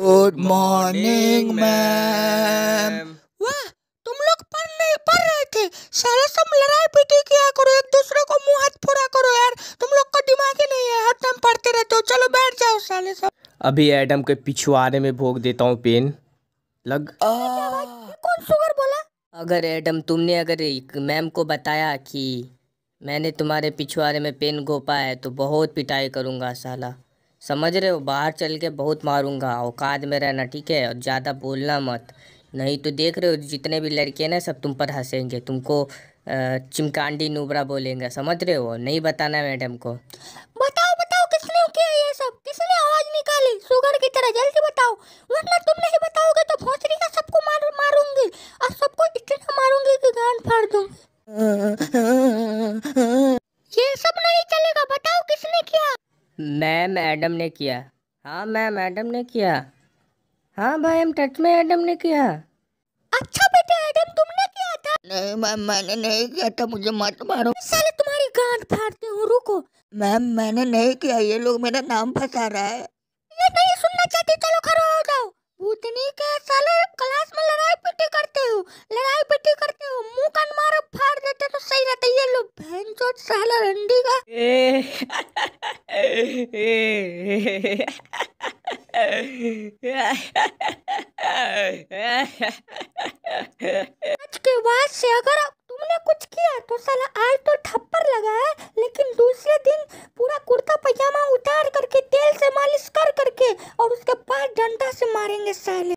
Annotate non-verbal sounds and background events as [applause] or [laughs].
good morning ma'am वाह तुम लोग पढ़ पढ़ने पढ़ रहे थे सारे सब लड़ाई पीटी किया करो एक दूसरे को मुंह हाथ फोड़ा करो यार तुम लोग का दिमाग ही नहीं है हर टाइम पढ़ते रहते हो चलो बैठ जाओ साले सब अभी एडम के पिछवाड़े में भोग देता हूँ पेन लग कौन सुगर बोला अगर एडम तुमने अगर मैम को बताया कि मैंने तुम्हारे पिछवाड़े में पेन घोपा है तो बहुत पिटाई करूँगा साला समझ रहे हो बाहर चल के बहुत मारूंगा औकात में रहना ठीक है और ज़्यादा बोलना मत नहीं तो देख रहे हो जितने भी लड़के हैं ना सब तुम पर हंसेंगे तुमको चिमकांडी नूबरा बोलेंगे समझ रहे हो नहीं बताना मैडम को बताओ बताओ किसने किया ये सब किसने आवाज़ निकाली सुगर की तरह जल्दी बताओ वरना तुम नहीं बताओगे तो भोसड़ी का सबको मार मारूंगी और सबको इतना मारूंगी कि गांड फाड़ दूंगी [laughs] ये सब नहीं चलेगा मैम एडम ने किया हाँ मैम एडम ने किया हाँ भाई हम टच में एडम ने किया अच्छा बेटा एडम तुमने किया था नहीं मैम मैंने नहीं किया था मुझे मत मारो साले तुम्हारी गांड फाड़ती हूँ रुको मैम मैंने नहीं किया ये लोग मेरा नाम फंसा रहा है ये नहीं सुनना चाहती चलो खड़े हो जाओ भूतनी के साले क्लास में लड़ाई पिटी करते हो लड़ाई पिटी करते हो मुंह कान मारो फाड़ देते तो सही रहता ये लोग बहन साला रंडी का [laughs] आज के बाद से अगर तुमने कुछ किया तो साला आज तो थप्पर लगा है लेकिन दूसरे दिन पूरा कुर्ता पजामा उतार करके तेल से मालिश कर करके और उसके पास डंडा से मारेंगे साले